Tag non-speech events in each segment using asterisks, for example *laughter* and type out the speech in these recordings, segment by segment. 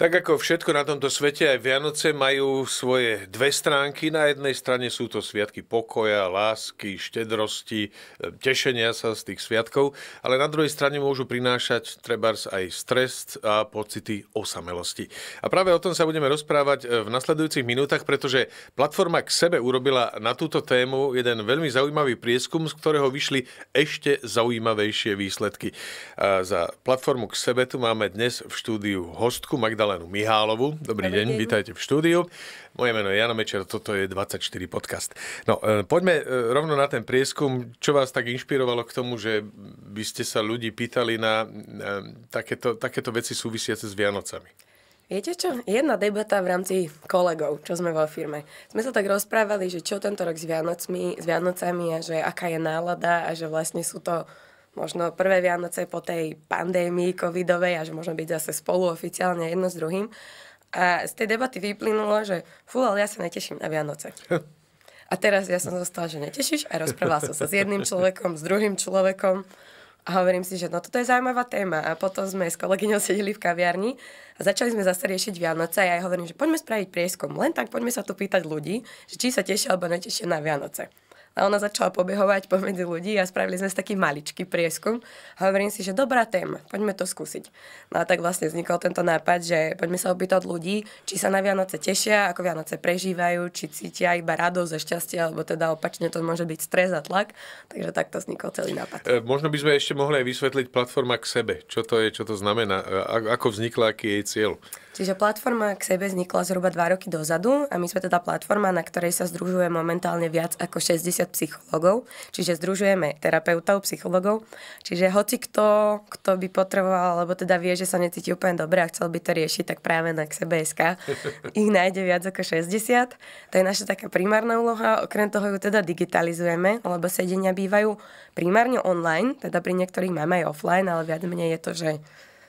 Tak ako všetko na tomto svete, aj Vianoce majú svoje dve stránky. Na jednej strane sú to sviatky pokoja, lásky, štedrosti, e, tešenia sa z tých sviatkov, ale na druhej strane môžu prinášať trebárs aj stres a pocity osamelosti. A práve o tom sa budeme rozprávať e, v nasledujúcich minútach, pretože platforma k sebe urobila na túto tému jeden veľmi zaujímavý prieskum, z ktorého vyšli ešte zaujímavejšie výsledky. A za platformu k sebe tu máme dnes v štúdiu hostku Magdalena Helenu Mihálovu. Dobrý, Dobrý deň, deň, vítajte v štúdiu. Moje meno je Jano Mečer, toto je 24 podcast. No, e, poďme e, rovno na ten prieskum. Čo vás tak inšpirovalo k tomu, že by ste sa ľudí pýtali na e, takéto, takéto veci súvisiace s Vianocami? Viete čo? Jedna debata v rámci kolegov, čo sme vo firme. Sme sa tak rozprávali, že čo tento rok s Vianocmi, s Vianocami a že aká je nálada a že vlastne sú to možno prvé Vianoce po tej pandémii covidovej a že môžeme byť zase spolu oficiálne jedno s druhým. A z tej debaty vyplynulo, že fú, ale ja sa neteším na Vianoce. A teraz ja som zostala, že netešíš a rozprávala som sa s jedným človekom, s druhým človekom a hovorím si, že no toto je zaujímavá téma. A potom sme s kolegyňou sedeli v kaviarni a začali sme zase riešiť Vianoce a ja hovorím, že poďme spraviť prieskum, len tak poďme sa tu pýtať ľudí, že či sa tešia alebo netešia na Vianoce. A ona začala pobehovať pomedzi ľudí a spravili sme si taký maličký prieskum. A hovorím si, že dobrá téma, poďme to skúsiť. No a tak vlastne vznikol tento nápad, že poďme sa opýtať ľudí, či sa na Vianoce tešia, ako Vianoce prežívajú, či cítia iba radosť a šťastie, alebo teda opačne to môže byť stres a tlak. Takže takto vznikol celý nápad. E, možno by sme ešte mohli aj vysvetliť platforma k sebe. Čo to je, čo to znamená, a, ako vznikla, aký je jej cieľ? Čiže platforma k sebe vznikla zhruba dva roky dozadu a my sme teda platforma, na ktorej sa združuje momentálne viac ako 60 psychológov, čiže združujeme terapeutov, psychológov, čiže hoci kto, kto by potreboval, alebo teda vie, že sa necíti úplne dobre a chcel by to riešiť, tak práve na k sebe SK *laughs* ich nájde viac ako 60. To je naša taká primárna úloha, okrem toho ju teda digitalizujeme, lebo sedenia bývajú primárne online, teda pri niektorých máme aj offline, ale viac menej je to, že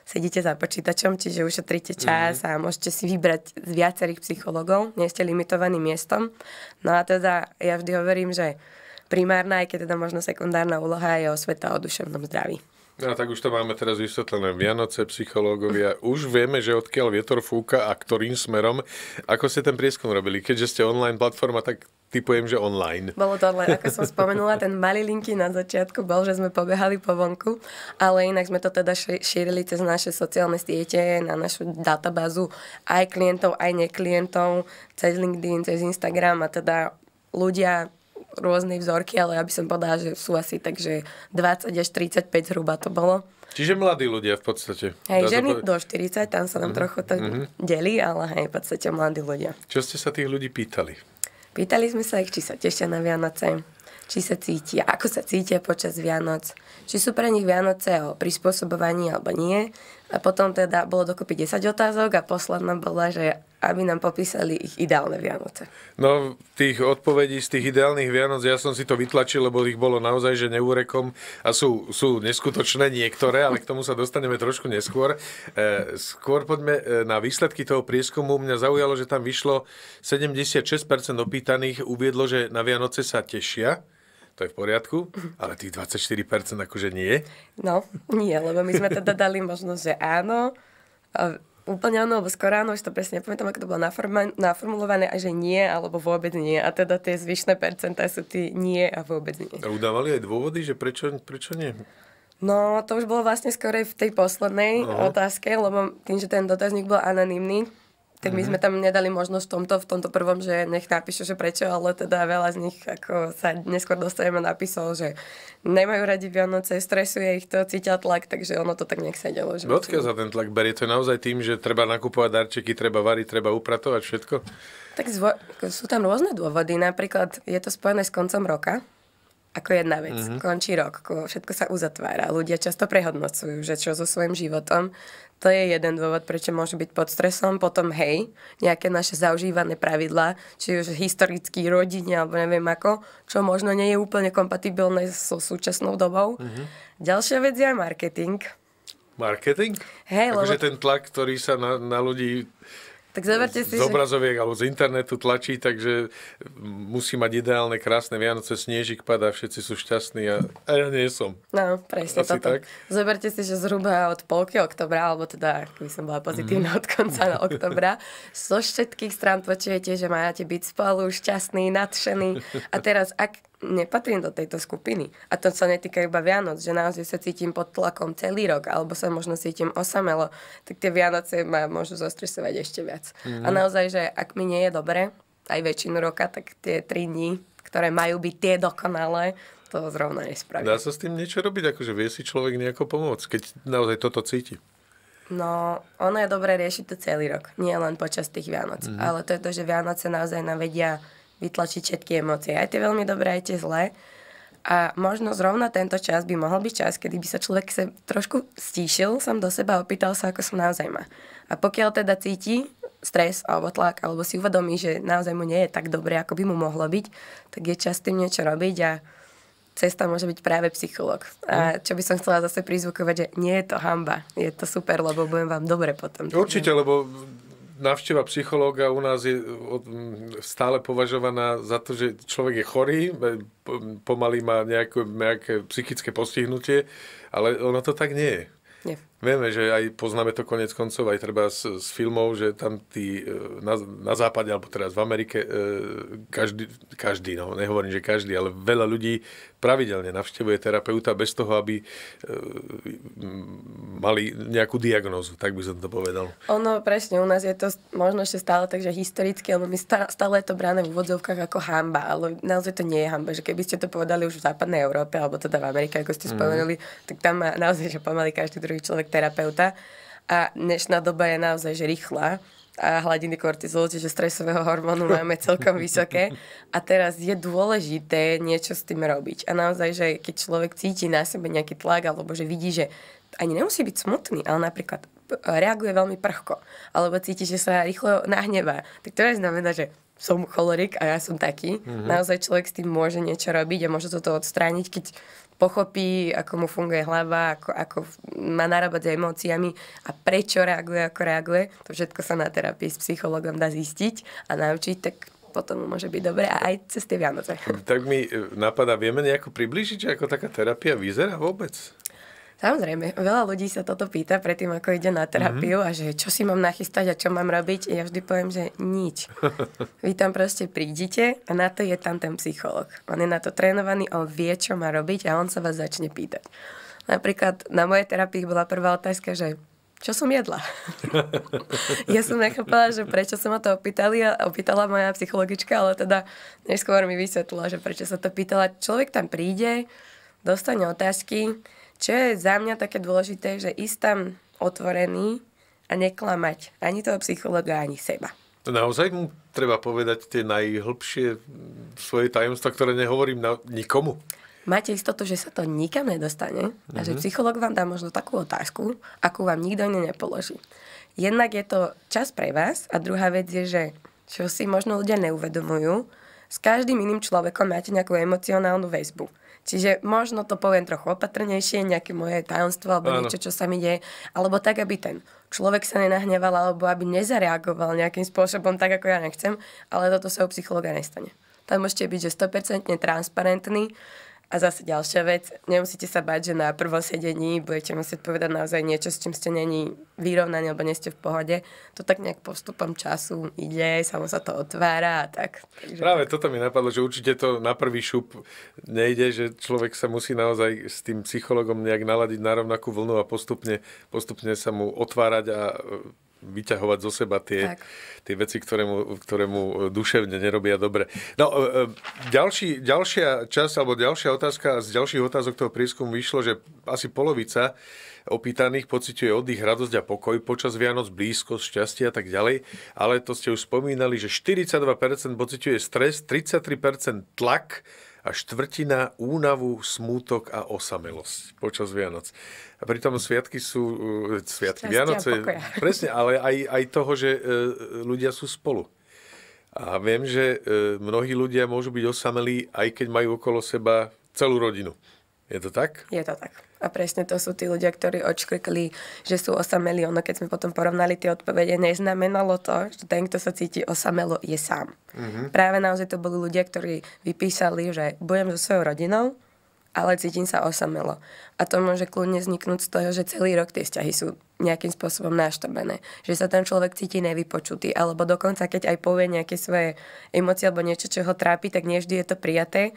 sedíte za počítačom, čiže ušetríte mhm. čas mm-hmm. a môžete si vybrať z viacerých psychologov, nie ste limitovaný miestom. No a teda ja vždy hovorím, že primárna, aj keď teda možno sekundárna úloha je osveta o duševnom zdraví. No tak už to máme teraz vysvetlené. Vianoce, psychológovia. Už vieme, že odkiaľ vietor fúka a ktorým smerom. Ako ste ten prieskum robili? Keďže ste online platforma, tak typujem, že online. Bolo to online, ako som spomenula, ten malý linky na začiatku bol, že sme pobehali po vonku, ale inak sme to teda šírili cez naše sociálne siete, na našu databázu aj klientov, aj neklientov, cez LinkedIn, cez Instagram a teda ľudia rôzne vzorky, ale ja by som povedala, že sú asi takže 20 až 35 zhruba to bolo. Čiže mladí ľudia v podstate. Hej, ženy do 40, tam sa nám mm-hmm. trochu to mm-hmm. delí, ale hej, v podstate mladí ľudia. Čo ste sa tých ľudí pýtali? Pýtali sme sa ich, či sa tešia na Vianoce, či sa cítia, ako sa cítia počas Vianoc, či sú pre nich Vianoce o prispôsobovaní alebo nie, a potom teda bolo dokopy 10 otázok a posledná bola, že aby nám popísali ich ideálne Vianoce. No, tých odpovedí z tých ideálnych Vianoc, ja som si to vytlačil, lebo ich bolo naozaj, že neúrekom a sú, sú neskutočné niektoré, ale k tomu sa dostaneme trošku neskôr. E, skôr poďme e, na výsledky toho prieskumu. Mňa zaujalo, že tam vyšlo 76% opýtaných, uviedlo, že na Vianoce sa tešia to je v poriadku, ale tých 24% akože nie? No, nie, lebo my sme teda dali možnosť, že áno, úplne áno, alebo skoro áno, už to presne nepamätám, ako to bolo naformulované, a že nie, alebo vôbec nie. A teda tie zvyšné percentá sú tie nie a vôbec nie. A udávali aj dôvody, že prečo, prečo nie? No, to už bolo vlastne skorej v tej poslednej Aha. otázke, lebo tým, že ten dotazník bol anonymný, tak my mhm. sme tam nedali možnosť v tomto, v tomto prvom, že nech napíšu, že prečo, ale teda veľa z nich ako sa neskôr dostaneme napísal, že nemajú radi Vianoce, stresuje ich to, cítia tlak, takže ono to tak nech delo. Že Odkiaľ za ten tlak berie? To je naozaj tým, že treba nakupovať darčeky, treba variť, treba upratovať všetko? Tak zvo- sú tam rôzne dôvody. Napríklad je to spojené s koncom roka, ako jedna vec. Mm-hmm. Končí rok, všetko sa uzatvára. Ľudia často prehodnocujú, že čo so svojím životom. To je jeden dôvod, prečo môže byť pod stresom. Potom, hej, nejaké naše zaužívané pravidlá, či už historický rodine, alebo neviem ako, čo možno nie je úplne kompatibilné so súčasnou dobou. Mm-hmm. Ďalšia vec je marketing. Marketing? Hej, akože lebo... ten tlak, ktorý sa na, na ľudí tak zoberte si, z obrazoviek že... alebo z internetu tlačí, takže musí mať ideálne, krásne Vianoce, snežik padá, všetci sú šťastní a, a ja nie som. No, presne Asi toto. Tak? Zoberte si, že zhruba od polky oktobra, alebo teda, ak by som bola pozitívna mm. od konca na *laughs* oktobra, zo všetkých strán počujete, že máte byť spolu, šťastný, nadšený. A teraz, ak nepatrím do tejto skupiny. A to sa netýka iba Vianoc, že naozaj sa cítim pod tlakom celý rok, alebo sa možno cítim osamelo, tak tie Vianoce ma môžu zostresovať ešte viac. Mm-hmm. A mhm. naozaj, že ak mi nie je dobre, aj väčšinu roka, tak tie tri dní, ktoré majú byť tie dokonalé, to zrovna nespravím. Dá sa s tým niečo robiť? Akože vie si človek nejako pomôcť, keď naozaj toto cíti? No, ono je dobré riešiť to celý rok, nie len počas tých Vianoc. Mm-hmm. Ale to je to, že Vianoce naozaj navedia vedia vytlačiť všetky emócie, aj tie veľmi dobré, aj tie zlé. A možno zrovna tento čas by mohol byť čas, kedy by sa človek sa trošku stíšil sám do seba a opýtal sa, ako som naozaj má. A pokiaľ teda cíti stres alebo tlak, alebo si uvedomí, že naozaj mu nie je tak dobre, ako by mu mohlo byť, tak je čas tým niečo robiť a cesta môže byť práve psycholog. A mhm. čo by som chcela zase prizvukovať, že nie je to hamba. Je to super, lebo budem vám dobre potom. Určite, lebo návšteva psychológa u nás je stále považovaná za to, že človek je chorý, e, pomaly má nejaké, nejaké psychické postihnutie, ale ono to tak nie je. Nie. Vieme, že aj poznáme to konec koncov aj treba s, s filmov, že tam tí e, na, na západe, alebo teraz v Amerike, e, každý, každý, no nehovorím, že každý, ale veľa ľudí pravidelne navštevuje terapeuta bez toho, aby e, mali nejakú diagnózu, tak by som to povedal. Ono presne, u nás je to možno ešte stále takže historicky, alebo my stále je to bráne v úvodzovkách ako hamba, ale naozaj to nie je hamba, že keby ste to povedali už v západnej Európe, alebo teda v Amerike, ako ste mhm. spomenuli, mm. tak tam má naozaj, že pomaly každý druhý človek terapeuta. A dnešná doba je naozaj že rýchla a hladiny kortizolu, čiže stresového hormónu máme celkom vysoké. A teraz je dôležité niečo s tým robiť. A naozaj, že keď človek cíti na sebe nejaký tlak, alebo že vidí, že ani nemusí byť smutný, ale napríklad reaguje veľmi prchko, alebo cíti, že sa rýchlo nahnevá, tak to znamená, že som cholerik a ja som taký. Mm-hmm. Naozaj človek s tým môže niečo robiť a môže toto odstrániť, keď pochopí, ako mu funguje hlava, ako, ako má narábať s emóciami a prečo reaguje, ako reaguje. To všetko sa na terapii s psychologom dá zistiť a naučiť, tak potom môže byť dobre a aj cez tie Vianoce. Tak mi e, napadá, vieme nejako približiť, ako taká terapia vyzerá vôbec? Samozrejme, veľa ľudí sa toto pýta predtým, ako ide na mhm. terapiu mm-hmm. a že čo si mám nachystať a čo mám robiť. Ja vždy poviem, že nič. *laughs* Vy tam proste prídite a na to je tam ten psycholog. On je na to trénovaný, on vie, čo má robiť a on sa vás začne pýtať. Napríklad na mojej terapii bola prvá otázka, že čo som jedla. *laughs* ja som nechápala, že prečo sa ma to opýtali a opýtala moja psychologička, ale teda neskôr mi vysvetlila, že prečo sa to pýtala. Človek tam príde, dostane otázky, čo je za mňa také dôležité, že ísť tam otvorený a neklamať ani toho psychologa, ani seba. Naozaj mu treba povedať tie najhlbšie svoje tajomstva, ktoré nehovorím na nikomu máte istotu, že sa to nikam nedostane a že mhm. psycholog vám dá možno takú otázku, akú vám nikto iný nepoloží. Jednak je to čas pre vás a druhá vec je, že čo si možno ľudia neuvedomujú, s každým iným človekom máte nejakú emocionálnu väzbu. Čiže možno to poviem trochu opatrnejšie, nejaké moje tajomstvo alebo ano. niečo, čo sa mi deje. Alebo tak, aby ten človek sa nenahneval alebo aby nezareagoval nejakým spôsobom tak, ako ja nechcem. Ale toto sa u psychologa nestane. Tam môžete byť, že 100% transparentný a zase ďalšia vec, nemusíte sa bať, že na prvom sedení budete musieť povedať naozaj niečo, s čím ste není vyrovnaní alebo nie ste v pohode. To tak nejak postupom času ide, samo sa to otvára a tak. Takže Práve tak. toto mi napadlo, že určite to na prvý šup nejde, že človek sa musí naozaj s tým psychologom nejak naladiť na rovnakú vlnu a postupne, postupne sa mu otvárať a vyťahovať zo seba tie, tie veci, ktoré mu, ktoré mu e, duševne nerobia dobre. No, e, e, ďalší, ďalšia časť, alebo ďalšia otázka z ďalších otázok toho prieskumu vyšlo, že asi polovica opýtaných pociťuje oddych, radosť a pokoj počas Vianoc, blízkosť, šťastie a tak ďalej. Ale to ste už spomínali, že 42% pociťuje stres, 33% tlak, a štvrtina únavu, smútok a osamelosť počas Vianoc. A pritom sviatky sú, e, sviatky Vianoce, *laughs* presne, ale aj, aj toho, že e, ľudia sú spolu. A viem, že e, mnohí ľudia môžu byť osamelí, aj keď majú okolo seba celú rodinu. Je to tak? Je to tak. A presne to sú tí ľudia, ktorí odškrikli, že sú osameli. Ono, keď sme potom porovnali tie odpovede, neznamenalo to, že ten, kto sa cíti osamelo, je sám. Mm-hmm. Práve naozaj to boli ľudia, ktorí vypísali, že budem so svojou rodinou, ale cítim sa osamelo. A to môže kľudne vzniknúť z toho, že celý rok tie vzťahy sú nejakým spôsobom naštobené. Že sa ten človek cíti nevypočutý, alebo dokonca keď aj povie nejaké svoje emócie alebo niečo, čo ho trápi, tak nie vždy je to prijaté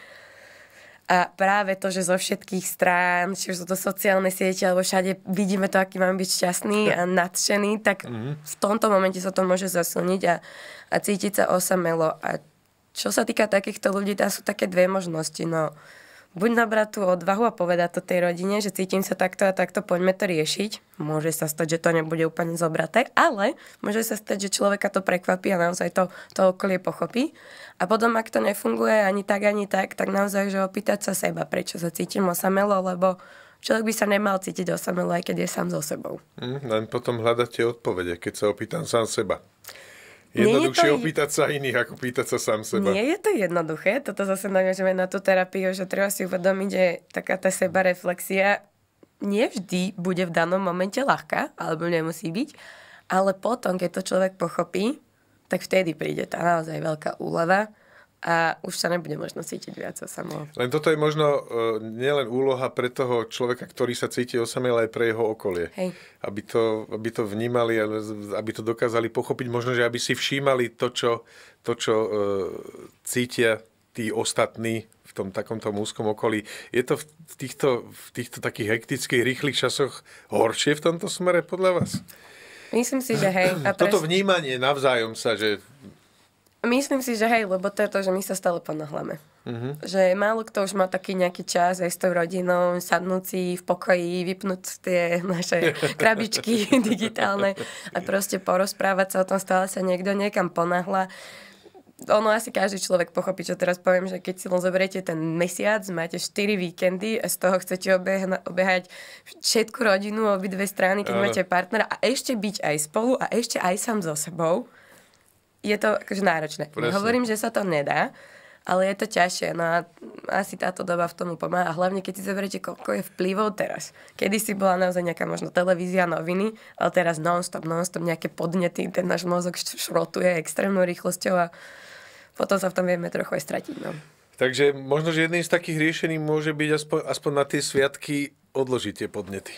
a práve to, že zo všetkých strán, či už sú to sociálne siete, alebo všade vidíme to, aký máme byť šťastný a *laughs* nadšený, tak mm. v tomto momente sa to môže zasilniť a, a cítiť sa osamelo. A čo sa týka takýchto ľudí, tam sú také dve možnosti. No, buď nabrať tú odvahu a povedať to tej rodine, že cítim sa takto a takto, poďme to riešiť. Môže sa stať, že to nebude úplne zobraté, ale môže sa stať, že človeka to prekvapí a naozaj to, to okolie pochopí. A potom, ak to nefunguje ani tak, ani tak, tak naozaj, že opýtať sa seba, prečo sa cítim osamelo, lebo človek by sa nemal cítiť osamelo, aj keď je sám so sebou. Mm, len potom hľadáte odpovede, keď sa opýtam sám seba. Jednoduchšie je to... opýtať sa iných, ako pýtať sa sám seba. Nie je to jednoduché, toto zase naviažeme na tú terapiu, že treba si uvedomiť, že taká tá sebareflexia nevždy vždy bude v danom momente ľahká, alebo nemusí byť, ale potom, keď to človek pochopí, tak vtedy príde tá naozaj veľká úleva a už sa nebude možno cítiť viac osamelo. Len toto je možno uh, nielen úloha pre toho človeka, ktorý sa cíti ale aj pre jeho okolie. Hej. Aby, to, aby to vnímali, aby to dokázali pochopiť, možno, že aby si všímali to, čo, to, čo uh, cítia tí ostatní v tom takomto úzkom okolí. Je to v týchto, v týchto takých hektických, rýchlych časoch horšie v tomto smere podľa vás? Myslím si, že hej. A pres... Toto vnímanie navzájom sa, že Myslím si, že hej, lebo to je to, že my sa stále ponáhľame. Uh-huh. Že málo kto už má taký nejaký čas aj s tou rodinou, sadnúť si v pokoji, vypnúť tie naše *laughs* krabičky *laughs* digitálne a proste porozprávať sa o tom, stále sa niekto niekam ponahla. ono asi každý človek pochopí, čo teraz poviem, že keď si len zoberiete ten mesiac, máte 4 víkendy a z toho chcete obehna, obehať všetku rodinu, obidve strany, keď uh. máte partnera a ešte byť aj spolu a ešte aj sám so sebou je to akože náročné. Presne. Hovorím, že sa to nedá, ale je to ťažšie. No a asi táto doba v tomu pomáha. Hlavne, keď si zoberiete, koľko je vplyvov teraz. Kedy si bola naozaj nejaká možno televízia, noviny, ale teraz non-stop, non-stop nejaké podnety, ten náš mozog šrotuje extrémnou rýchlosťou a potom sa v tom vieme trochu aj stratiť. No. Takže možno, že jedným z takých riešení môže byť aspoň, aspoň na tie sviatky odložiť tie podnety.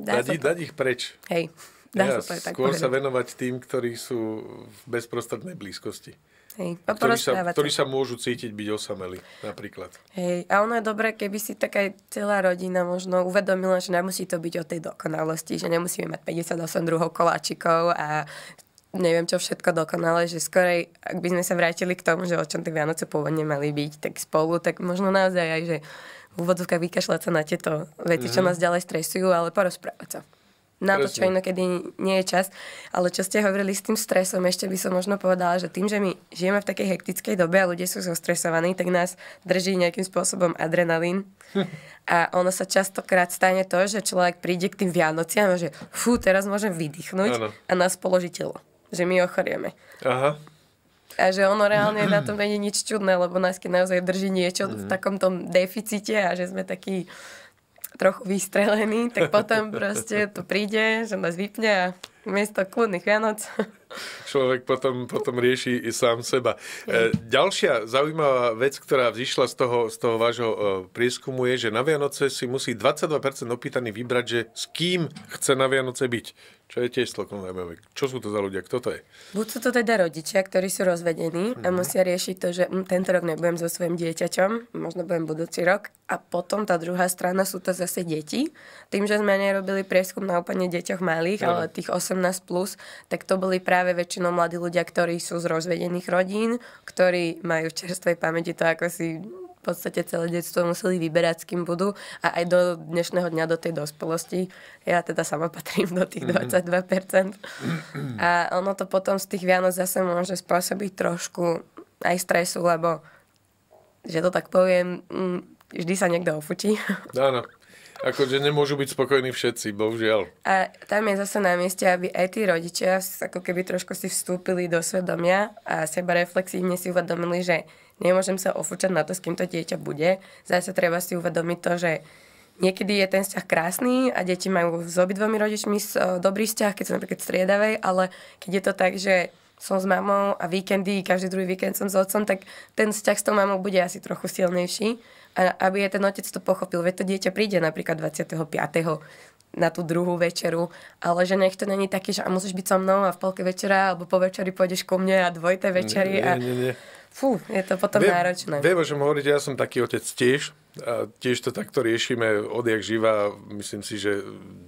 Dá dať, dať ich preč. Hej. Dá ja, sa to aj tak skôr povedať. sa venovať tým, ktorí sú v bezprostrednej blízkosti. Hej, a ktorí, sa, ktorí sa môžu cítiť byť osameli, napríklad. Hej, a ono je dobré, keby si tak aj celá rodina možno uvedomila, že nemusí to byť o tej dokonalosti, že nemusíme mať 58 druhov koláčikov a neviem čo všetko dokonale, že skorej, ak by sme sa vrátili k tomu, že o čom tie Vianoce pôvodne mali byť, tak spolu, tak možno naozaj aj, že v úvodzovkách vykašľať sa na tieto veci, mm-hmm. čo mhm. nás ďalej stresujú, ale porozprávať sa na Presne. to, čo inokedy nie je čas. Ale čo ste hovorili s tým stresom, ešte by som možno povedala, že tým, že my žijeme v takej hektickej dobe a ľudia sú zostresovaní, tak nás drží nejakým spôsobom adrenalín. Hm. a ono sa častokrát stane to, že človek príde k tým Vianociam a že fú, teraz môžem vydýchnuť ano. a nás položí telo. Že my ochorieme. Aha. A že ono reálne na tom *clears throat* není nič čudné, lebo nás keď naozaj drží niečo mm v mhm. takom tom deficite a že sme takí trochu vystrelený, tak potom *laughs* proste to príde, že nás vypne a miesto kľudných Vianoc človek potom, potom rieši i sám seba. E, ďalšia zaujímavá vec, ktorá vzýšla z toho, z toho vášho e, prieskumu je, že na Vianoce si musí 22% opýtaný vybrať, že s kým chce na Vianoce byť. Čo je tiež celkom zaujímavé. Čo sú to za ľudia? Kto to je? Buď sú to teda rodičia, ktorí sú rozvedení a mhm. musia riešiť to, že mm, tento rok nebudem so svojím dieťaťom, možno budem budúci rok. A potom tá druhá strana sú to zase deti. Tým, že sme nerobili prieskum na úplne deťoch malých, ale tých 18+, plus, tak to boli práve práve väčšinou mladí ľudia, ktorí sú z rozvedených rodín, ktorí majú v čerstvej pamäti to, ako si v podstate celé detstvo museli vyberať, s kým budú a aj do dnešného dňa, do tej dospelosti. Ja teda sama patrím do tých 22%. Mhm. A ono to potom z tých Vianoc zase môže spôsobiť trošku aj stresu, lebo že to tak poviem, mm, vždy sa niekto ofučí. Áno akože nemôžu byť spokojní všetci, bohužiaľ. A tam je zase na mieste, aby aj tí rodičia ako keby trošku si vstúpili do svedomia a seba reflexívne si uvedomili, že nemôžem sa ofúčať na to, s kým to dieťa bude. Zase treba si uvedomiť to, že niekedy je ten vzťah krásny a deti majú s obidvomi rodičmi dobrý vzťah, keď sa napríklad striedavej, ale keď je to tak, že som s mamou a víkendy, každý druhý víkend som s otcom, tak ten vzťah s tou mamou bude asi trochu silnejší. A aby aj ten otec to pochopil, veď to dieťa príde napríklad 25 na tú druhú večeru, ale že nech to není také, že a musíš byť so mnou a v polke večera alebo po večeri pôjdeš ku mne a dvojte večery nie, a... Nie, nie. Fú, je to potom Viem, náročné. Viem, o čom hovoríte, ja som taký otec tiež. A tiež to takto riešime odjak živa. Myslím si, že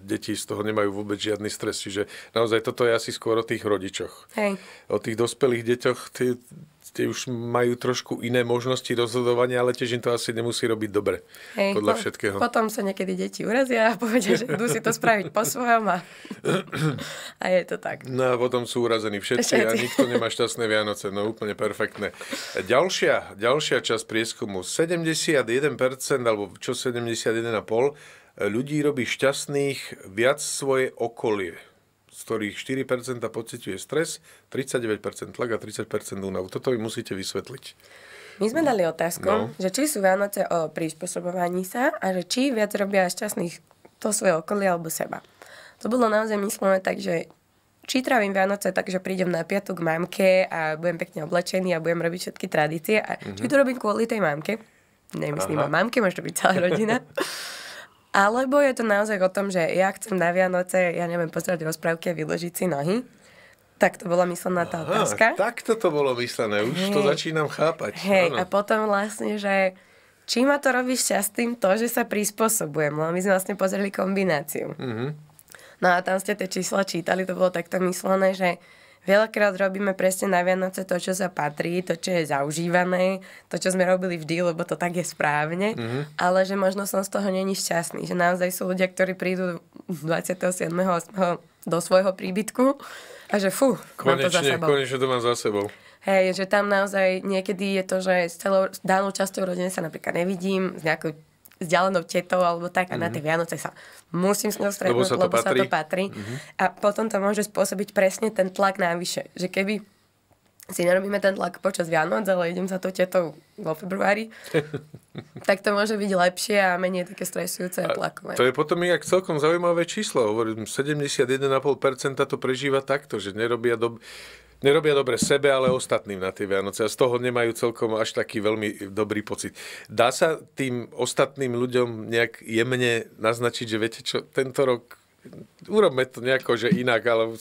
deti z toho nemajú vôbec žiadny stres. Čiže naozaj toto je asi skôr o tých rodičoch. Hej. O tých dospelých deťoch tie, tie už majú trošku iné možnosti rozhodovania, ale tiež im to asi nemusí robiť dobre. Hej, podľa po, všetkého. Potom sa niekedy deti urazia a povedia, že idú si to spraviť po svojom a, *clears throat* a je to tak. No a potom sú urazení všetci, všetci. a nikto nemá šťastné Vianoce. No úplne perfektné. Ďalšia, ďalšia časť prieskumu. 71% alebo čo 71,5% ľudí robí šťastných viac svoje okolie, z ktorých 4% pociťuje stres, 39% tlak a 30% únavu. Toto vy musíte vysvetliť. My sme dali otázku, no. že či sú Vianoce o prispôsobovaní sa a že či viac robia šťastných to svoje okolie alebo seba. To bolo naozaj myslené tak, že či trávim Vianoce tak, že prídem na piatu k mamke a budem pekne oblečený a budem robiť všetky tradície. A mm-hmm. či mhm. to robím kvôli tej mamke? Nemyslím Aha. o mamke, môže to byť celá rodina. *laughs* Alebo je to naozaj o tom, že ja chcem na Vianoce, ja neviem, pozerať rozprávky a vyložiť si nohy. Tak to bola myslená tá Aha, otázka. Tak toto bolo myslené, už hey. to začínam chápať. Hej, a potom vlastne, že či ma to robí šťastným to, že sa prispôsobujem, lebo my sme vlastne pozreli kombináciu. Mm-hmm. No a tam ste tie čísla čítali, to bolo takto myslené, že Veľakrát robíme presne na Vianoce to, čo sa patrí, to, čo je zaužívané, to, čo sme robili vždy, lebo to tak je správne, mm-hmm. ale že možno som z toho není šťastný, že naozaj sú ľudia, ktorí prídu 27. do svojho príbytku a že fú, konečne, mám to za sebou. Konečne to mám za sebou. Hej, že tam naozaj niekedy je to, že s celou danou časťou rodiny sa napríklad nevidím, s nejakou vzdialenou tetou alebo tak a mm-hmm. na mhm. tie Vianoce sa musím s ňou stretnúť, lebo sa to lebo patrí. Sa to patrí. Mm-hmm. A potom to môže spôsobiť presne ten tlak najvyššie, Že keby si nerobíme ten tlak počas Vianoc, ale idem sa to tetou vo februári, *laughs* tak to môže byť lepšie a menej také stresujúce a tlakové. To je potom inak celkom zaujímavé číslo. Hovorím, 71,5% to prežíva takto, že nerobia do nerobia dobre sebe, ale ostatným na tie Vianoce a z toho nemajú celkom až taký veľmi dobrý pocit. Dá sa tým ostatným ľuďom nejak jemne naznačiť, že viete čo, tento rok urobme to nejako, že inak, ale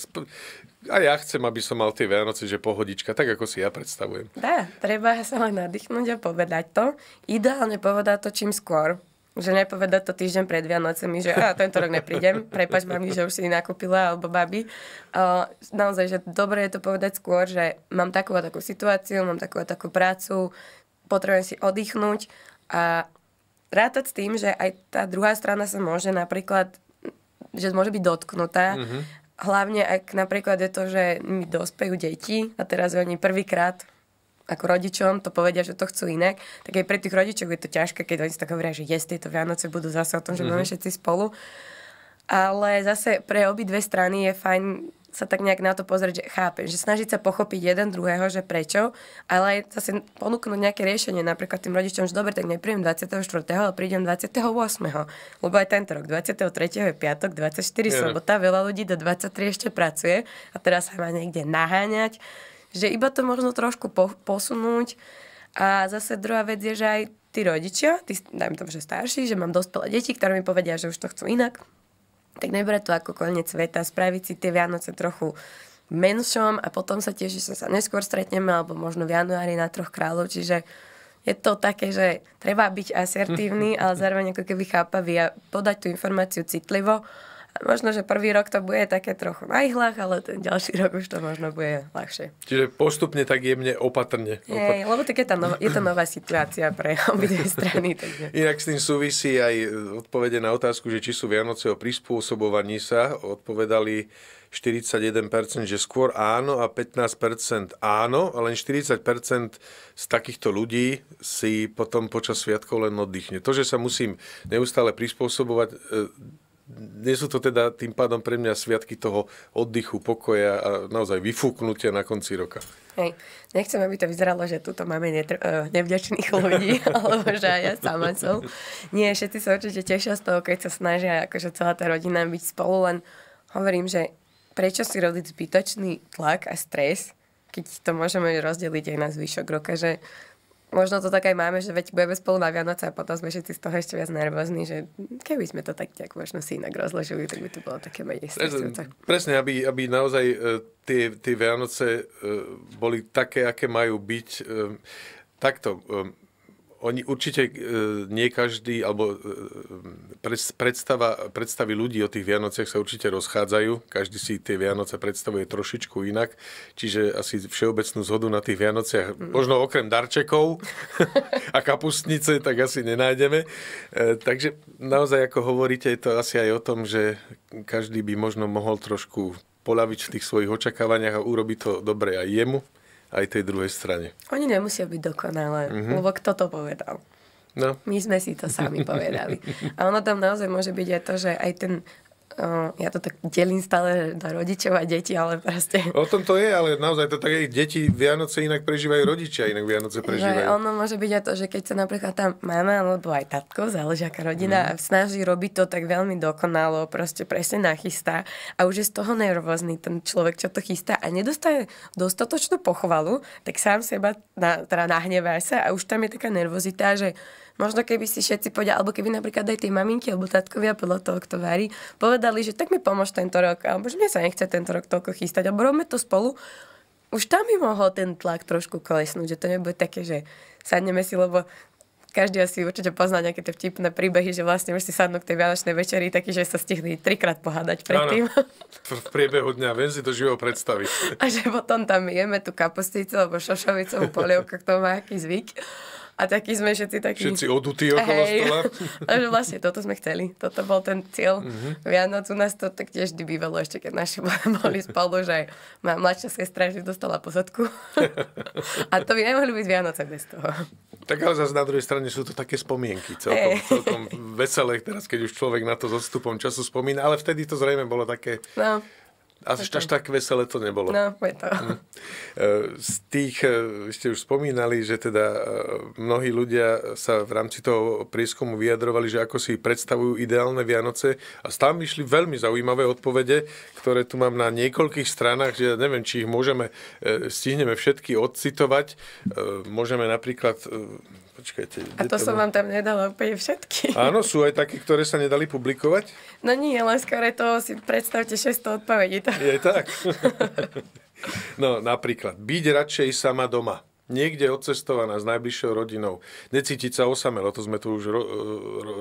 a ja chcem, aby som mal tie Vianoce, že pohodička, tak ako si ja predstavujem. Dá, treba sa len nadýchnuť a povedať to. Ideálne povedať to čím skôr že nepovedať to týždeň pred Vianocemi, že a, tento rok neprídem, prepač mami, že už si nakúpila, alebo babi. Uh, naozaj, že dobre je to povedať skôr, že mám takú a takú situáciu, mám takú a takú prácu, potrebujem si oddychnúť a rátať s tým, že aj tá druhá strana sa môže napríklad, že môže byť dotknutá. Mm-hmm. Hlavne ak napríklad je to, že mi dospejú deti a teraz oni prvýkrát ako rodičom to povedia, že to chcú inak, tak aj pre tých rodičov je to ťažké, keď oni si tak hovoria, že jest, tieto Vianoce budú zase o tom, že mm-hmm. budeme mhm. všetci spolu. Ale zase pre obidve strany je fajn sa tak nejak na to pozrieť, že chápem, že snažiť sa pochopiť jeden druhého, že prečo, ale aj zase ponúknuť nejaké riešenie, napríklad tým rodičom, že dobre, tak neprídem 24., ale prídem 28., lebo aj tento rok, 23. je piatok, 24. Je. sobota, veľa ľudí do 23 ešte pracuje a teraz sa má niekde naháňať, že iba to možno trošku po, posunúť. A zase druhá vec je, že aj tí rodičia, tí, dajme tomu, že starší, že mám dospelé deti, ktoré mi povedia, že už to chcú inak, tak nebude to ako koniec sveta, spraviť si tie Vianoce trochu menšom a potom sa tiež, že sa neskôr stretneme, alebo možno v januári na Troch kráľov, čiže je to také, že treba byť asertívny, *laughs* ale zároveň ako keby chápavý a podať tú informáciu citlivo Možno, že prvý rok to bude také trochu na ihlách, ale ten ďalší rok už to možno bude ľahšie. Čiže postupne tak jemne, opatrne. Hej, Opat... lebo tak je, tá nová, je to nová situácia pre *laughs* obidve *laughs* strany. Takže. Inak s tým súvisí aj eh, odpovede na otázku, že či sú Vianoce o prispôsobovaní sa. Odpovedali 41%, že skôr áno a 15% áno, ale len 40% z takýchto ľudí si potom počas sviatkov len oddychne. To, že sa musím neustále prispôsobovať, eh, nie sú to teda tým pádom pre mňa sviatky toho oddychu, pokoja a naozaj vyfúknutia na konci roka. Hej. Nechcem, aby to vyzeralo, že tuto máme netr- eh, nevďačných *laughs* ľudí, alebo že aj ja sama som. Nie, všetci sa určite tešia z toho, keď sa snažia akože celá tá rodina byť spolu, len hovorím, že prečo si robiť zbytočný tlak a stres, keď to môžeme rozdeliť aj na zvyšok roka, že možno to tak aj máme, že veď budeme spolu na Vianoce a potom sme všetci z toho ešte viac nervózni, že keby sme to tak nejak možno si inak rozložili, tak by to bolo také menej stresujúce. Presne, aby, aby naozaj e, tie, tie Vianoce e, boli také, aké majú byť. E, takto, oni určite e, nie každý, alebo e, predstava, predstavy ľudí o tých Vianociach sa určite rozchádzajú. Každý si tie Vianoce predstavuje trošičku inak. Čiže asi všeobecnú zhodu na tých Vianociach, mm. možno okrem darčekov *laughs* a kapustnice, tak asi nenájdeme. E, takže naozaj, ako hovoríte, je to asi aj o tom, že každý by možno mohol trošku polaviť v tých svojich očakávaniach a urobiť to dobre aj jemu aj tej druhej strane. Oni nemusia byť dokonalé, mm-hmm. lebo kto to povedal? No. My sme si to sami povedali. *laughs* A ono tam naozaj môže byť aj to, že aj ten Eh, ja to tak delím stále na rodičov a deti, ale proste... O tom to je, ale naozaj to tak je, deti Vianoce inak prežívajú rodičia, inak Vianoce prežívajú. No, ono môže byť aj to, že keď sa napríklad tá mama alebo aj tatko, záleží aká rodina, mm. snaží robiť to tak veľmi dokonalo, proste presne nachystá a už je z toho nervózny ten človek, čo to chystá a nedostane dostatočnú pochvalu, tak sám seba na, teda nahnevá sa a už tam je taká nervozita, že Možno keby si všetci povedali, alebo keby napríklad aj tie maminky alebo tatkovia podľa toho, kto varí, povedali, že tak mi pomôž tento rok, alebo že mne sa nechce tento rok toľko chystať, alebo robíme to spolu, už tam by mohol ten tlak trošku kolesnúť, že to nebude také, že sadneme si, lebo každý asi určite pozná nejaké tie vtipné príbehy, že vlastne už si sadnú k tej vianočnej večeri taký, že sa stihli trikrát pohádať predtým. Áno, v priebehu dňa, viem si to živo predstaviť. *laughs* A že potom tam jeme tú kapusticu alebo šošovicovú polievku, kto má aký zvyk a takí sme všetci takí... Všetci odutí okolo hej, stola. *laughs* že vlastne toto sme chceli, toto bol ten cieľ mm-hmm. Vianoc. U nás to tak tiež vždy bývalo ešte, keď naši *laughs* boli spolu, že aj má mladšia sestra že dostala posadku. *laughs* a to by nemohli byť Vianoce bez toho. Tak ale zase na druhej strane sú to také spomienky celkom, hey. celkom veselé, teraz keď už človek na to s odstupom času spomína, ale vtedy to zrejme bolo také... No až, až tak veselé to nebolo. No, je to. Hm. E, z tých, ste e, už spomínali, že teda e, mnohí ľudia sa v rámci toho prieskumu vyjadrovali, že ako si predstavujú ideálne Vianoce a tam išli veľmi zaujímavé odpovede, ktoré tu mám na niekoľkých stranách, že ja neviem, či ich môžeme, stihneme všetky odcitovať. Môžeme napríklad Počkajte. A to som vám tam nedala úplne všetky. Áno, sú aj také, ktoré sa nedali publikovať? No nie, len skôr to si predstavte 600 odpovedí. Je tak. *laughs* no napríklad, byť radšej sama doma. Niekde odcestovaná s najbližšou rodinou. Necítiť sa osamelo, to sme tu už ro-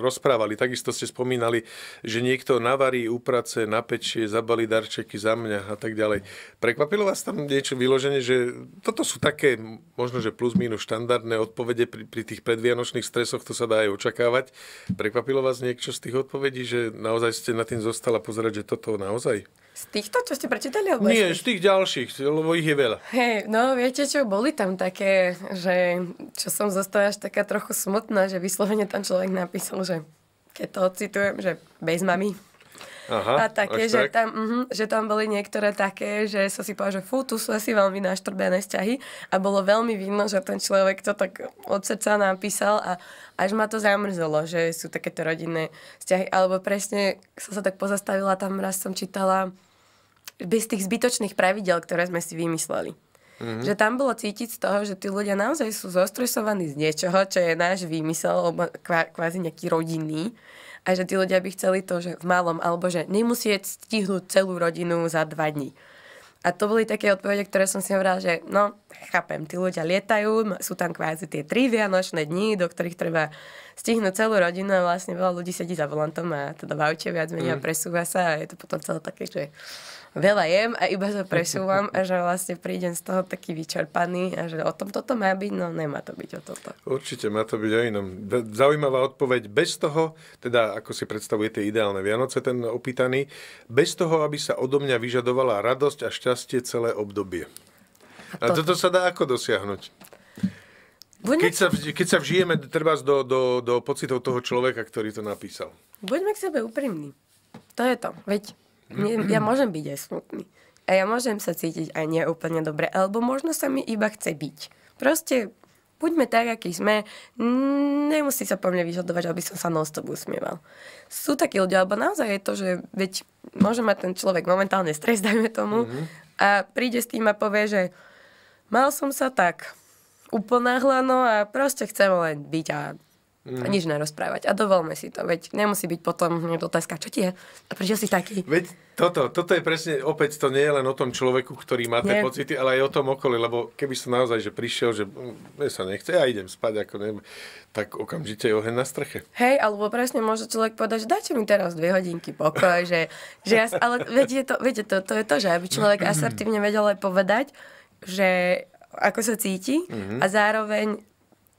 rozprávali. Takisto ste spomínali, že niekto navarí, uprace, napečie, zabali darčeky za mňa a tak ďalej. Prekvapilo vás tam niečo vyloženie, že toto sú také možno, že plus minus štandardné odpovede pri, pri tých predvianočných stresoch, to sa dá aj očakávať. Prekvapilo vás niečo z tých odpovedí, že naozaj ste na tým zostala pozerať, že toto naozaj? Z týchto, čo ste prečítali? Alebo Nie, z tých ďalších, lebo ich je veľa. Hej, no viete čo, boli tam také, že čo som zostala až taká trochu smutná, že vyslovene tam človek napísal, že keď to citujem, že bez mami. Aha, a také, že, tak? tam, mm, že tam boli niektoré také, že som si povedal, že fú, tu sú asi veľmi naštrbené vzťahy a bolo veľmi vidno, že ten človek to tak od srdca napísal a až ma to zamrzelo, že sú takéto rodinné vzťahy. Alebo presne som sa tak pozastavila, tam raz som čítala bez tých zbytočných pravidel, ktoré sme si vymysleli. Mm-hmm. Že tam bolo cítiť z toho, že tí ľudia naozaj sú zostresovaní z niečoho, čo je náš výmysel, kvázi nejaký rodinný a že tí ľudia by chceli to, že v malom, alebo že nemusieť stihnúť celú rodinu za dva dní. A to boli také odpovede, ktoré som si hovorila, že no, chápem, tí ľudia lietajú, sú tam kvázi tie tri vianočné dni, do ktorých treba stihnúť celú rodinu a vlastne veľa ľudí sedí za volantom a teda v aute viac menej mm. presúva sa a je to potom celé také, že veľa jem a iba sa presúvam a že vlastne prídem z toho taký vyčerpaný a že o tom toto má byť, no nemá to byť o toto. Určite má to byť aj inom. Zaujímavá odpoveď. Bez toho, teda ako si predstavujete ideálne Vianoce, ten opýtaný, bez toho, aby sa odo mňa vyžadovala radosť a šťastie celé obdobie. A, a toto sa dá ako dosiahnuť? Keď, sa, keď sa vžijeme treba do, do, do pocitov toho človeka, ktorý to napísal. Buďme k sebe úprimní. To je to. Veď mne, *clears throat* ja môžem byť aj smutný. A ja môžem sa cítiť aj neúplne dobre, alebo možno sa mi iba chce byť. Proste buďme tak, akí sme, nemusí sa po mne vyžadovať, aby som sa non-stop usmieval. Sú takí ľudia, alebo naozaj je to, že veď môže mať ten človek momentálne stres, *laughs* dajme tomu, mm-hmm. a príde s tým a povie, že mal som sa tak hlano a proste chcem len byť a Mm. Nič nerozprávať. A dovolme si to, veď nemusí byť potom niekto otázka, čo ti je? A prečo si taký? Veď toto, toto je presne, opäť to nie je len o tom človeku, ktorý má tie pocity, ale aj o tom okolí, lebo keby som naozaj že prišiel, že mm, mne sa nechce, ja idem spať, ako neviem, tak okamžite je oheň na streche. Hej, alebo presne môže človek povedať, že dajte mi teraz dve hodinky pokoj, že, že ja, ale viete, to, viete to, to je to, že aby človek mhm. asertívne vedel aj povedať, že ako sa cíti mm-hmm. a zároveň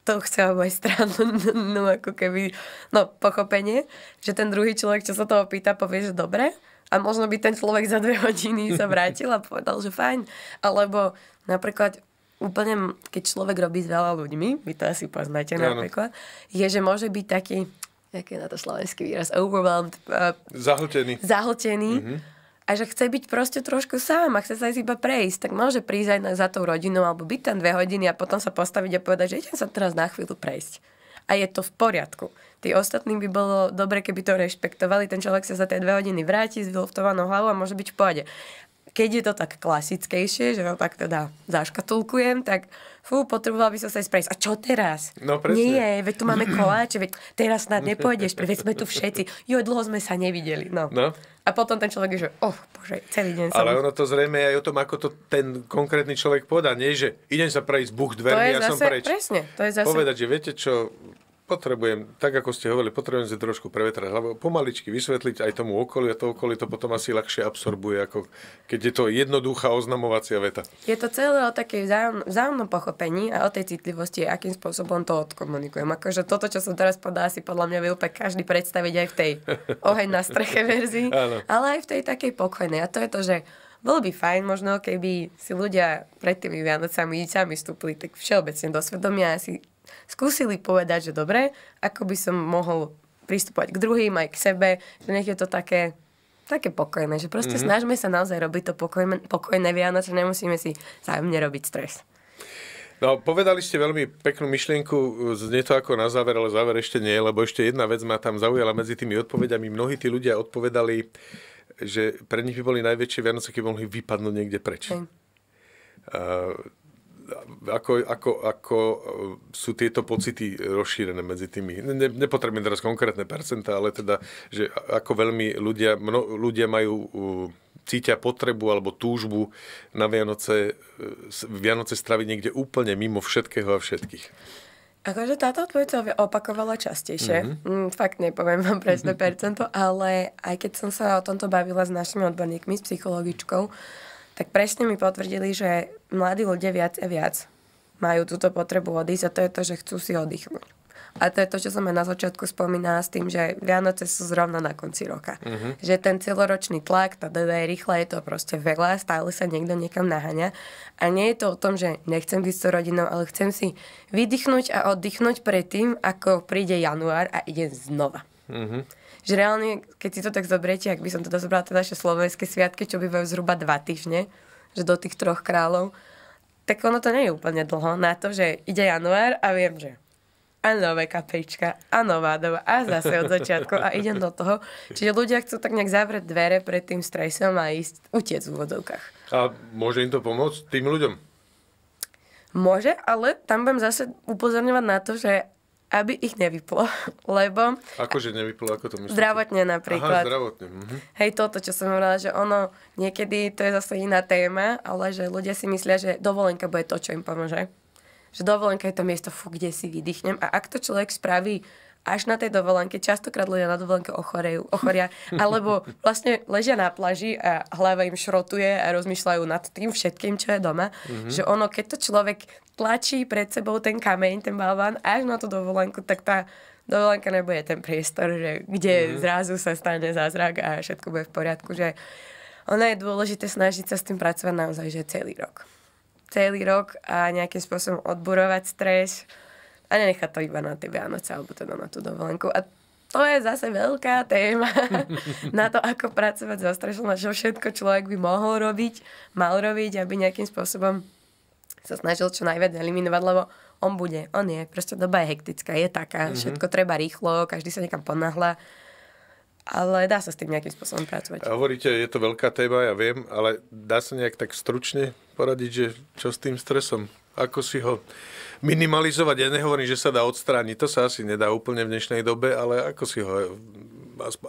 to chcela mať *laughs* no ako keby, no pochopenie, že ten druhý človek, čo sa toho pýta, povie, že dobre a možno by ten človek za dve hodiny sa vrátil a povedal, že fajn. Alebo napríklad úplne, keď človek robí s veľa ľuďmi, vy to asi poznáte no, napríklad, je, že môže byť taký, aký je na to slovenský výraz, overwhelmed. Uh, zahltený. Zahltený. Mm-hmm a že chce byť proste trošku sám a chce sa iba prejsť, tak môže prísť aj za tou rodinou alebo byť tam dve hodiny a potom sa postaviť a povedať, že idem sa teraz na chvíľu prejsť. A je to v poriadku. Tí ostatní by bolo dobre, keby to rešpektovali. Ten človek sa za tie dve hodiny vráti s vyloftovanou hlavou a môže byť v pohode keď je to tak klasickejšie, že tak teda zaškatulkujem, tak fú, potrebovala by som sa aj sprejsť. A čo teraz? No presne. Nie, veď tu máme koláče, veď teraz snad nepôjdeš, veď sme tu všetci. Jo, dlho sme sa nevideli. No. no. A potom ten človek je, že oh, bože, celý deň sa... Ale ono to zrejme je aj o tom, ako to ten konkrétny človek podá. Nie, že idem sa prejsť buch dvermi ja zase, som preč. Presne, to je zase... Povedať, že viete čo, Potrebujem, tak ako ste hovorili, potrebujem si trošku prevetrať hlavu, pomaličky vysvetliť aj tomu okoliu a to okolie to potom asi ľahšie absorbuje, ako keď je to jednoduchá oznamovacia veta. Je to celé o takej vzájomnom pochopení a o tej citlivosti, akým spôsobom to odkomunikujem. Akože toto, čo som teraz podala, si podľa mňa vie úplne každý predstaviť aj v tej oheň na streche *laughs* verzii, ale aj v tej takej pokojnej. A to je to, že bolo by fajn možno, keby si ľudia pred tými Vianocami sami vstúpili tak všeobecne do svedomia a si skúsili povedať, že dobre, ako by som mohol pristupovať k druhým aj k sebe, že nech je to také také pokojné, že proste mm-hmm. snažme sa naozaj robiť to pokojné, pokojné Vianoce, nemusíme si zájemne robiť stres. No, povedali ste veľmi peknú myšlienku, znie to ako na záver, ale záver ešte nie, lebo ešte jedna vec ma tam zaujala medzi tými odpovediami. Mnohí tí ľudia odpovedali, že pre nich by boli najväčšie Vianoce, keď mohli vypadnúť niekde preč. Mm. Uh, ako, ako, ako e, sú tieto pocity rozšírené medzi tými, ne, nepotrebujem teraz konkrétne percentá, ale teda, že ako veľmi ľudia, mno, ľudia majú, cítia potrebu alebo túžbu na Vianoce, e, Vianoce straviť niekde úplne mimo všetkého a všetkých. Akože táto odpoveď sa opakovala častejšie. Mm-hmm. fakt nepoviem vám presné *laughs* percento, ale aj keď som sa o tomto bavila s našimi odborníkmi, s psychologičkou, uh, tak presne mi potvrdili, že mladí ľudia viac a viac majú túto potrebu odísť a to je to, že chcú si oddychnúť. A to je to, čo som aj na začiatku spomínala s tým, že Vianoce sú zrovna na konci roka. Uh-huh. Že ten celoročný tlak, tá doba je rýchla, je to proste veľa, stále sa niekto niekam naháňa. A nie je to o tom, že nechcem byť s so rodinou, ale chcem si vydýchnuť a oddychnúť predtým, ako príde január a idem znova. Uh-huh. Že reálne, keď si to tak zoberiete, ak by som teda zobrala tie naše slovenské sviatky, čo bývajú zhruba dva týždne, že do tých troch kráľov, tak ono to nie je úplne dlho na to, že ide január a viem, že a nové kapejčka, a nová doba, a zase od začiatku a idem do toho. Čiže ľudia chcú tak nejak zavrieť dvere pred tým stresom a ísť utiec v úvodovkách. A môže im to pomôcť tým ľuďom? Môže, ale tam budem zase upozorňovať na to, že aby ich nevyplo, *laughs* lebo... Akože nevyplo, ako to myslíš? Zdravotne napríklad. Aha, zdravotne. Mhm. Hej, toto, čo som hovorila, že ono, niekedy to je zase iná téma, ale že ľudia si myslia, že dovolenka bude to, čo im pomôže. Že dovolenka je to miesto, fú, kde si vydýchnem. A ak to človek spraví až na tej dovolenke, častokrát ľudia na dovolenke ochorejú, ochoria, *laughs* alebo vlastne ležia na plaži a hlava im šrotuje a rozmýšľajú nad tým všetkým, čo je doma. Mm-hmm. Že ono, keď to človek tlačí pred sebou ten kameň, ten balvan, až na tú dovolenku, tak tá dovolenka nebude ten priestor, že kde mm. zrazu sa stane zázrak a všetko bude v poriadku, že ono je dôležité snažiť sa s tým pracovať naozaj, že celý rok. Celý rok a nejakým spôsobom odburovať stres a nenechať to iba na tie Vianoce alebo teda na tú dovolenku. A to je zase veľká téma *laughs* na to, ako pracovať so stresom a čo všetko človek by mohol robiť, mal robiť, aby nejakým spôsobom sa snažil čo najviac eliminovať, lebo on bude, on je, proste doba je hektická, je taká, mm-hmm. všetko treba rýchlo, každý sa niekam ponáhla ale dá sa s tým nejakým spôsobom pracovať. A hovoríte, je to veľká téma, ja viem, ale dá sa nejak tak stručne poradiť, že čo s tým stresom? Ako si ho minimalizovať? Ja nehovorím, že sa dá odstrániť, to sa asi nedá úplne v dnešnej dobe, ale ako si ho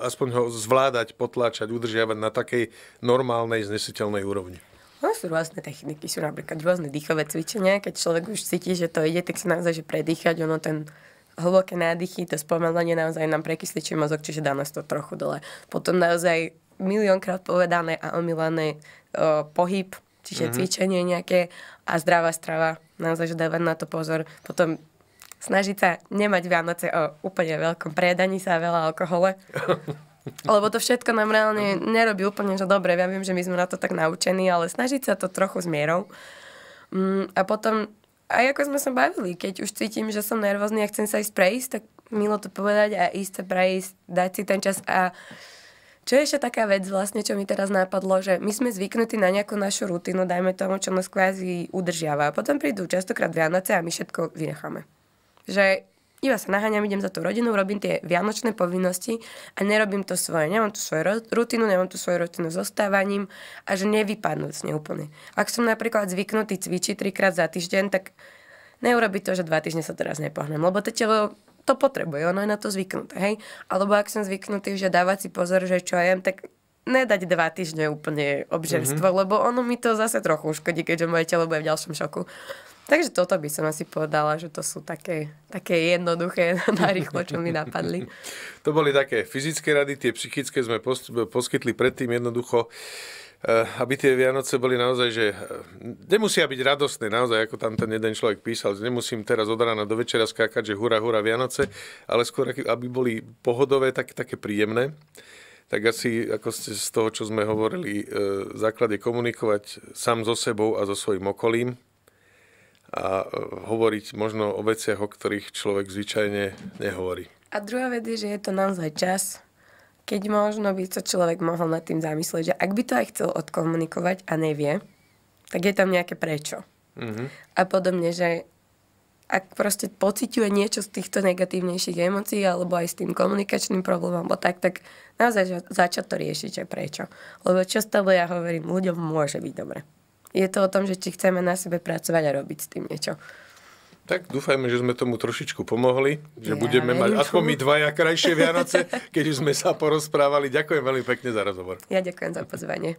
aspoň ho zvládať, potláčať, udržiavať na takej normálnej, znesiteľnej úrovni? No sú rôzne techniky, sú napríklad rôzne dýchové cvičenia, keď človek už cíti, že to ide, tak sa naozaj že predýchať, ono ten hlboké nádychy, to spomalenie naozaj nám prekysličí mozog, čiže dá nás to trochu dole. Potom naozaj miliónkrát povedané a omilané o, pohyb, čiže mm-hmm. cvičenie nejaké a zdravá strava, naozaj, že dávať na to pozor. Potom snažiť sa nemať Vianoce o úplne veľkom predaní sa a veľa alkohole. *laughs* Lebo to všetko nám reálne nerobí úplne, že dobre, ja viem, že my sme na to tak naučení, ale snažiť sa to trochu s mierou. Mm, a potom, aj ako sme sa bavili, keď už cítim, že som nervózny a chcem sa ísť prejsť, tak milo to povedať a ísť sa prejsť, dať si ten čas a čo je ešte taká vec vlastne, čo mi teraz nápadlo, že my sme zvyknutí na nejakú našu rutinu, dajme tomu, čo nás kvázi udržiava. A potom prídu častokrát Vianoce a my všetko vynecháme. Že iba sa naháňam, idem za tú rodinu, robím tie vianočné povinnosti a nerobím to svoje. Nemám tu svoju rutinu, nemám tu svoju rutinu s ostávaním a že nevypadnú z úplne. Ak som napríklad zvyknutý cvičiť trikrát za týždeň, tak neurobi to, že dva týždne sa teraz nepohnem, lebo to telo to potrebuje, ono je na to zvyknuté, hej? Alebo ak som zvyknutý, že dávať si pozor, že čo jem, tak nedať dva týždne úplne obžerstvo, mm-hmm. lebo ono mi to zase trochu uškodí, keďže moje telo bude v ďalšom šoku. Takže toto by som asi povedala, že to sú také, také jednoduché, *laughs* rýchlo, čo mi napadli. *laughs* To boli také fyzické rady, tie psychické sme poskytli predtým jednoducho eh, aby tie Vianoce boli naozaj, že eh, nemusia byť radostné, naozaj, ako tam ten jeden človek písal, že nemusím teraz od rána do večera skákať, že hura, hura Vianoce, ale skôr, aby boli pohodové, tak, také príjemné tak asi ako ste z toho, čo sme hovorili, eh, základ je komunikovať sám so sebou a so svojím okolím, a e, hovoriť možno o veciach, o ktorých človek zvyčajne nehovorí. A druhá vec je, že je to naozaj čas, keď možno by sa človek mohol nad tým zamyslieť, že ak by to aj chcel odkomunikovať a nevie, tak je tam nejaké prečo. Mm-hmm. A podobne, že ak proste pociťuje niečo z týchto negatívnejších emócií alebo aj s tým komunikačným problémom alebo tak, tak naozaj začať to riešiť, aj prečo. Lebo často ja hovorím, ľuďom môže byť dobre. Je to o tom, že či chceme na sebe pracovať a robiť s tým niečo. Tak dúfajme, že sme tomu trošičku pomohli, že ja budeme mať ako my dvaja krajšie Vianoce, *laughs* keď už sme sa porozprávali. Ďakujem veľmi pekne za rozhovor. Ja ďakujem za pozvanie.